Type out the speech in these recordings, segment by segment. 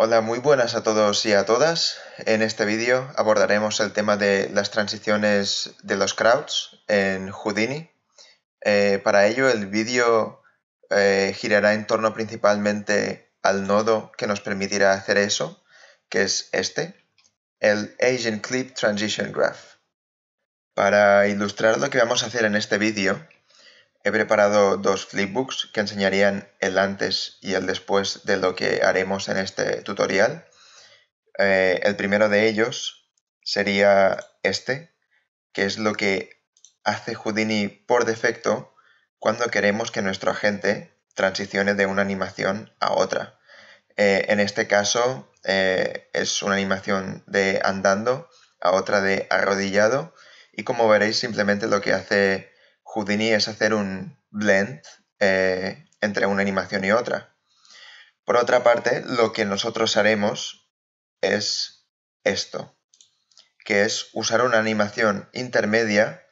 Hola, muy buenas a todos y a todas. En este vídeo abordaremos el tema de las transiciones de los crowds en Houdini. Eh, para ello el vídeo eh, girará en torno principalmente al nodo que nos permitirá hacer eso, que es este, el Agent Clip Transition Graph. Para ilustrar lo que vamos a hacer en este vídeo, He preparado dos flipbooks que enseñarían el antes y el después de lo que haremos en este tutorial. Eh, el primero de ellos sería este, que es lo que hace Houdini por defecto cuando queremos que nuestro agente transicione de una animación a otra. Eh, en este caso eh, es una animación de andando a otra de arrodillado y como veréis simplemente lo que hace Houdini es hacer un blend eh, entre una animación y otra. Por otra parte, lo que nosotros haremos es esto, que es usar una animación intermedia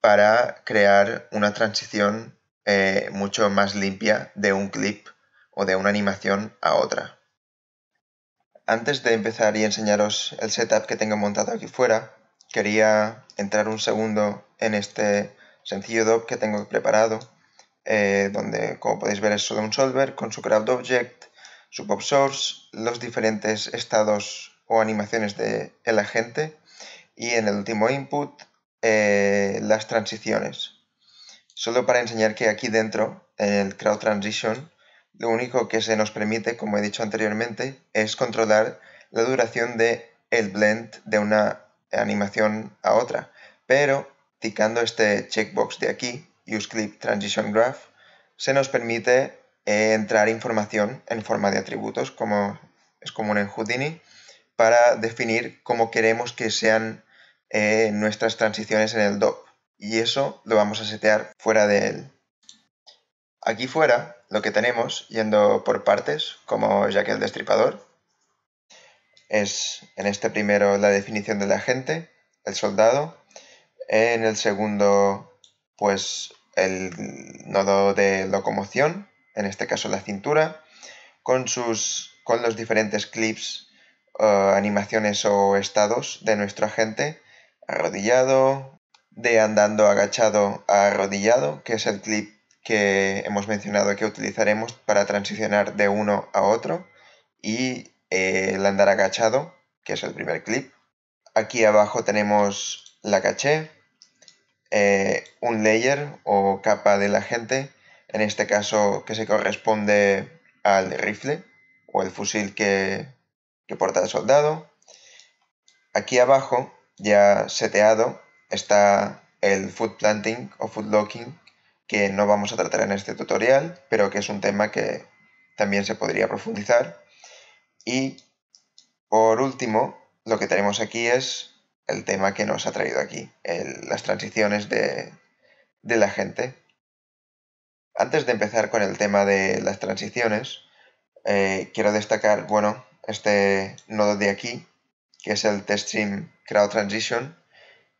para crear una transición eh, mucho más limpia de un clip o de una animación a otra. Antes de empezar y enseñaros el setup que tengo montado aquí fuera, quería entrar un segundo en este sencillo doc que tengo preparado, eh, donde como podéis ver es solo un solver con su craft object, su pop source, los diferentes estados o animaciones del el agente y en el último input eh, las transiciones. Solo para enseñar que aquí dentro, en el crowd transition, lo único que se nos permite, como he dicho anteriormente, es controlar la duración de el blend de una animación a otra. Pero Ticando este checkbox de aquí, Use Clip Transition Graph, se nos permite eh, entrar información en forma de atributos, como es común en Houdini, para definir cómo queremos que sean eh, nuestras transiciones en el DOP. Y eso lo vamos a setear fuera de él. Aquí fuera, lo que tenemos, yendo por partes, como ya que el Destripador, es en este primero la definición del agente, el soldado, en el segundo, pues el nodo de locomoción, en este caso la cintura, con, sus, con los diferentes clips, eh, animaciones o estados de nuestro agente, arrodillado, de andando agachado a arrodillado, que es el clip que hemos mencionado que utilizaremos para transicionar de uno a otro, y eh, el andar agachado, que es el primer clip. Aquí abajo tenemos la caché, eh, un layer o capa de la gente, en este caso que se corresponde al rifle o el fusil que, que porta el soldado. Aquí abajo, ya seteado, está el foot planting o food locking, que no vamos a tratar en este tutorial, pero que es un tema que también se podría profundizar. Y por último, lo que tenemos aquí es el tema que nos ha traído aquí, las transiciones de, la gente. Antes de empezar con el tema de las transiciones, eh, quiero destacar, bueno, este nodo de aquí, que es el Stream Crowd Transition,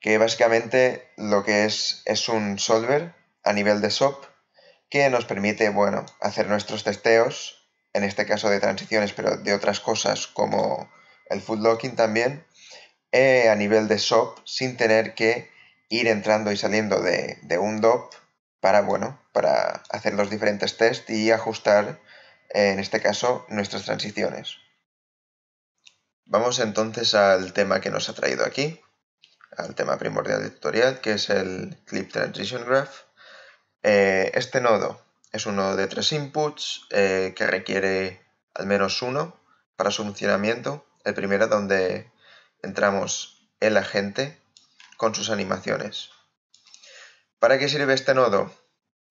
que básicamente lo que es es un solver a nivel de SOP que nos permite, bueno, hacer nuestros testeos, en este caso de transiciones, pero de otras cosas como el Locking también, eh, a nivel de SOP sin tener que ir entrando y saliendo de, un DOP para, bueno, para hacer los diferentes tests y ajustar, eh, en este caso, nuestras transiciones. Vamos entonces al tema que nos ha traído aquí, al tema primordial del tutorial, que es el Clip Transition Graph. Eh, este nodo es uno de tres inputs que requiere al menos uno para su funcionamiento. El primero donde entramos el agente con sus animaciones. ¿Para qué sirve este nodo?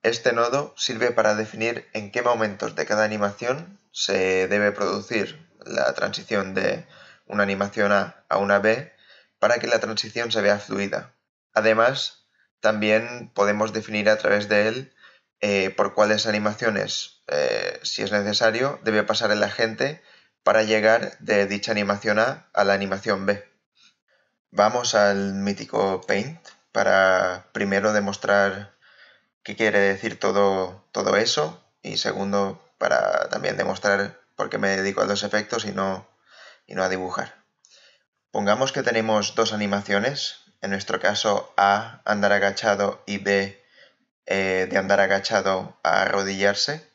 Este nodo sirve para definir en qué momentos de cada animación se debe producir la transición de una animación A a una B para que la transición se vea fluida. Además, también podemos definir a través de él eh, por cuáles animaciones, eh, si es necesario, debe pasar el agente para llegar de dicha animación A a la animación B. Vamos al mítico Paint para primero demostrar qué quiere decir todo, todo eso y segundo para también demostrar por qué me dedico a los efectos y no, no a dibujar. Pongamos que tenemos dos animaciones, en nuestro caso A, andar agachado y B, eh, de andar agachado a arrodillarse.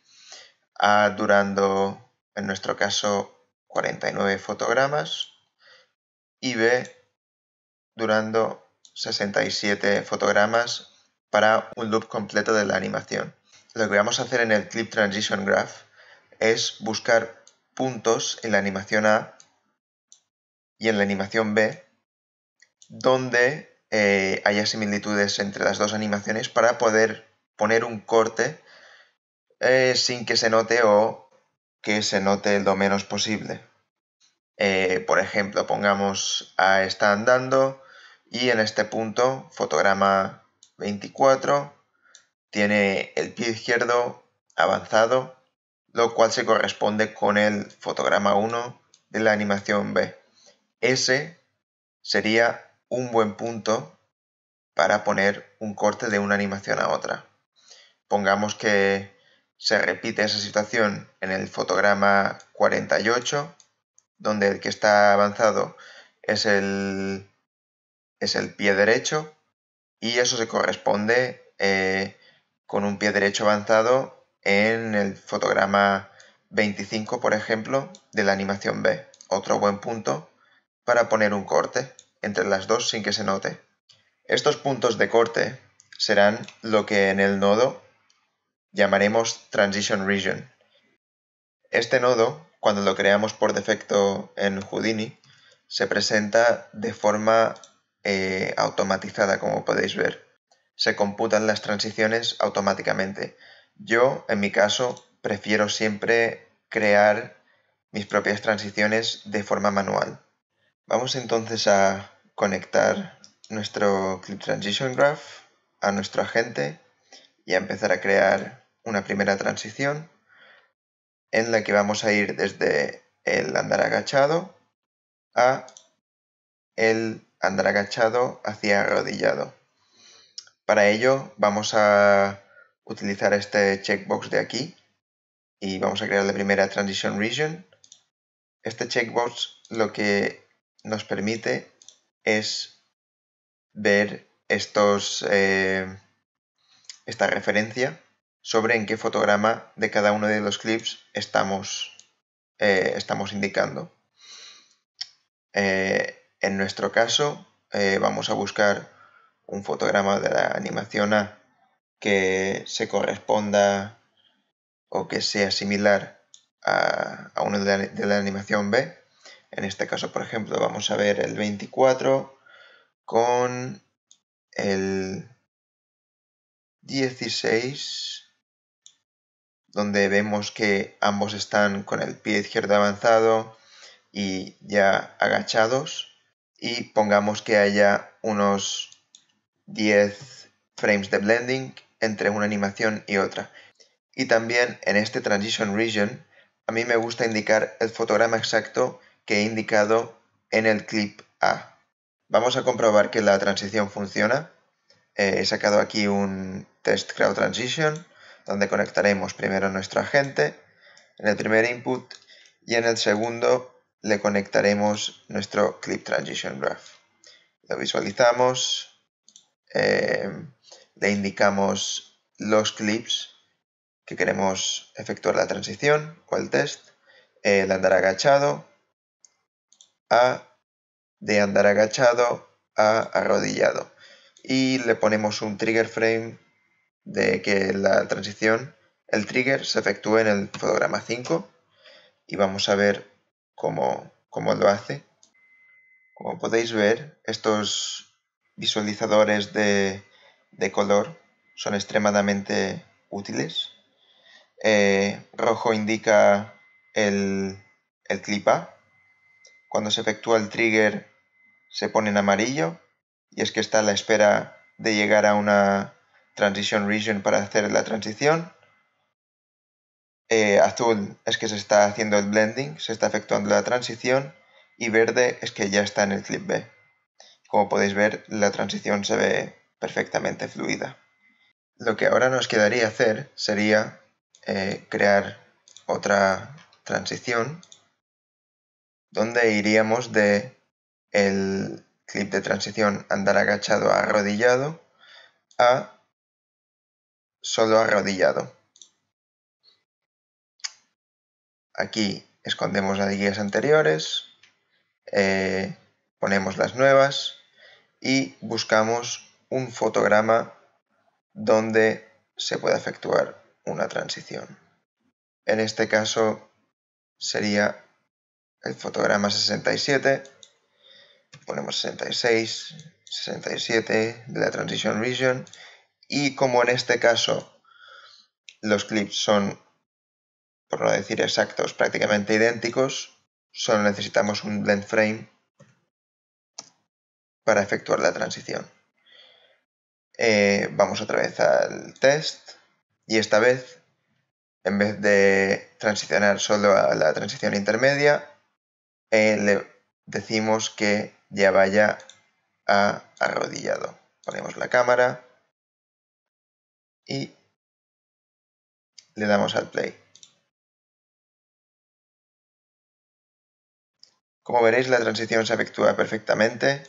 A durando, en nuestro caso, 49 fotogramas y B durando 67 fotogramas para un loop completo de la animación. Lo que vamos a hacer en el Clip Transition Graph es buscar puntos en la animación A y en la animación B donde eh, haya similitudes entre las dos animaciones para poder poner un corte eh, sin que se note o que se note lo menos posible. Eh, por ejemplo, pongamos a está andando y en este punto, fotograma 24, tiene el pie izquierdo avanzado, lo cual se corresponde con el fotograma 1 de la animación B. Ese sería un buen punto para poner un corte de una animación a otra. Pongamos que se repite esa situación en el fotograma 48, donde el que está avanzado es el, es el pie derecho y eso se corresponde eh, con un pie derecho avanzado en el fotograma 25, por ejemplo, de la animación B. Otro buen punto para poner un corte entre las dos sin que se note. Estos puntos de corte serán lo que en el nodo llamaremos Transition Region. Este nodo, cuando lo creamos por defecto en Houdini, se presenta de forma eh, automatizada, como podéis ver. Se computan las transiciones automáticamente. Yo, en mi caso, prefiero siempre crear mis propias transiciones de forma manual. Vamos entonces a conectar nuestro Clip Transition Graph a nuestro agente y a empezar a crear una primera transición en la que vamos a ir desde el andar agachado a el andar agachado hacia arrodillado. Para ello vamos a utilizar este checkbox de aquí y vamos a crear la primera transition region. Este checkbox lo que nos permite es ver estos, eh, esta referencia sobre en qué fotograma de cada uno de los clips estamos, eh, estamos indicando. Eh, en nuestro caso, eh, vamos a buscar un fotograma de la animación A que se corresponda o que sea similar a, uno de la animación B. En este caso, por ejemplo, vamos a ver el 24 con el 16 donde vemos que ambos están con el pie izquierdo avanzado y ya agachados y pongamos que haya unos 10 frames de blending entre una animación y otra. Y también en este Transition Region a mí me gusta indicar el fotograma exacto que he indicado en el clip A. Vamos a comprobar que la transición funciona. he sacado aquí un test crowd transition donde conectaremos primero nuestro agente en el primer input y en el segundo le conectaremos nuestro Clip Transition Graph. Lo visualizamos, eh, le indicamos los clips que queremos efectuar la transición o el test, el eh, andar agachado a de andar agachado a arrodillado y le ponemos un trigger frame de que la transición, el trigger, se efectúe en el fotograma 5 y vamos a ver cómo, lo hace. Como podéis ver, estos visualizadores de, color son extremadamente útiles. Eh, rojo indica el, el clip Cuando se efectúa el trigger se pone en amarillo y es que está a la espera de llegar a una Transition Region para hacer la transición. Eh, azul es que se está haciendo el blending, se está efectuando la transición. Y verde es que ya está en el clip B. Como podéis ver, la transición se ve perfectamente fluida. Lo que ahora nos quedaría hacer sería eh, crear otra transición donde iríamos de el clip de transición andar agachado a arrodillado a solo arrodillado. Aquí escondemos las guías anteriores, eh, ponemos las nuevas y buscamos un fotograma donde se pueda efectuar una transición. En este caso sería el fotograma 67, ponemos 66, 67 de la Transition Region y como en este caso los clips son, por no decir exactos, prácticamente idénticos, solo necesitamos un blend frame para efectuar la transición. Eh, vamos otra vez al test y esta vez, en vez de transicionar solo a la transición intermedia, eh, le decimos que ya vaya a arrodillado. Ponemos la cámara y le damos al play. Como veréis la transición se efectúa perfectamente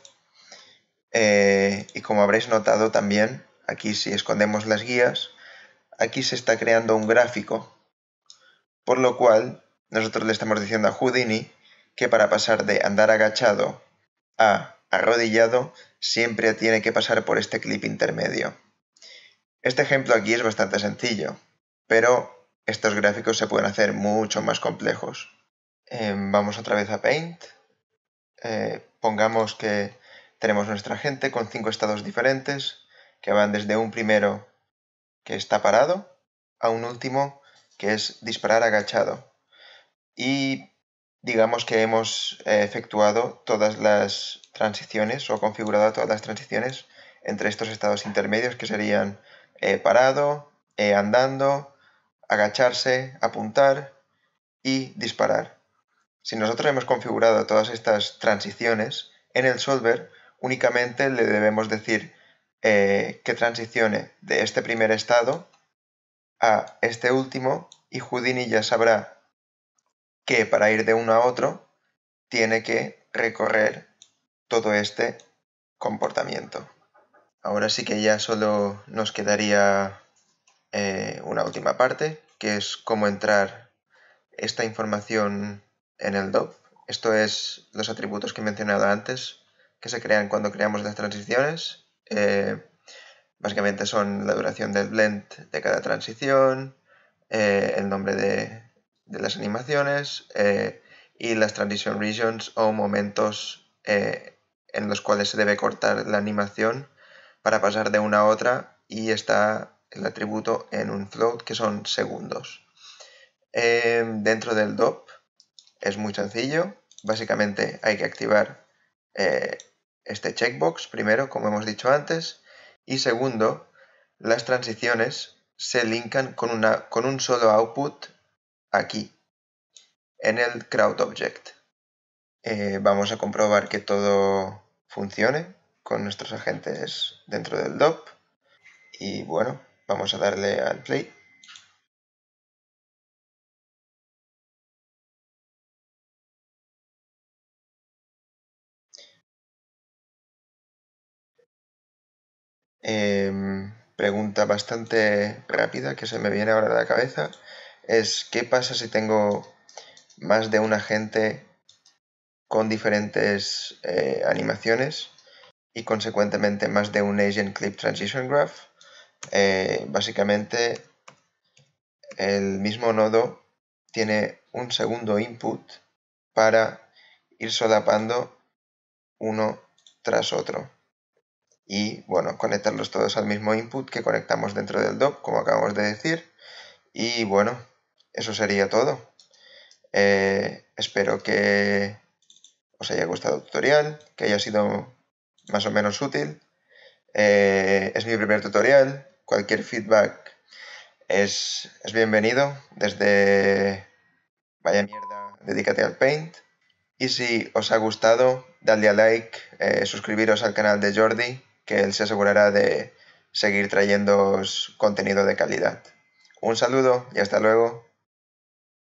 eh, y como habréis notado también, aquí si escondemos las guías, aquí se está creando un gráfico, por lo cual nosotros le estamos diciendo a Houdini que para pasar de andar agachado a arrodillado siempre tiene que pasar por este clip intermedio. Este ejemplo aquí es bastante sencillo, pero estos gráficos se pueden hacer mucho más complejos. Em, vamos otra vez a Paint. Eh, pongamos que tenemos nuestra gente con cinco estados diferentes que van desde un primero que está parado a un último que es disparar agachado. Y digamos que hemos eh, efectuado todas las transiciones o configurado todas las transiciones entre estos estados intermedios que serían eh, parado, eh, andando, agacharse, apuntar y disparar. Si nosotros hemos configurado todas estas transiciones, en el solver únicamente le debemos decir eh, que transicione de este primer estado a este último y Houdini ya sabrá que para ir de uno a otro tiene que recorrer todo este comportamiento. Ahora sí que ya solo nos quedaría eh, una última parte, que es cómo entrar esta información en el DOP. Esto es los atributos que he mencionado antes, que se crean cuando creamos las transiciones. Eh, básicamente son la duración del blend de cada transición, eh, el nombre de, de las animaciones y las transition regions o momentos en los cuales se debe cortar la animación para pasar de una a otra y está el atributo en un float que son segundos. Eh, dentro del DOP es muy sencillo, básicamente hay que activar eh, este checkbox primero, como hemos dicho antes, y segundo, las transiciones se linkan con, una, con un solo output aquí, en el crowd object. Eh, vamos a comprobar que todo funcione con nuestros agentes dentro del DOP. Y bueno, vamos a darle al play. Em, pregunta bastante rápida que se me viene ahora a la cabeza es ¿qué pasa si tengo más de un agente con diferentes eh, animaciones? y consecuentemente más de un Agent Clip Transition Graph, eh, básicamente el mismo nodo tiene un segundo input para ir solapando uno tras otro. Y bueno, conectarlos todos al mismo input que conectamos dentro del DOP, como acabamos de decir. Y bueno, eso sería todo. Eh, espero que os haya gustado el tutorial, que haya sido más o menos útil. Eh, es mi primer tutorial, cualquier feedback es, bienvenido desde Vaya Mierda, dedícate al Paint. Y si os ha gustado, dadle a like, eh, suscribiros al canal de Jordi, que él se asegurará de seguir trayéndoos contenido de calidad. Un saludo y hasta luego.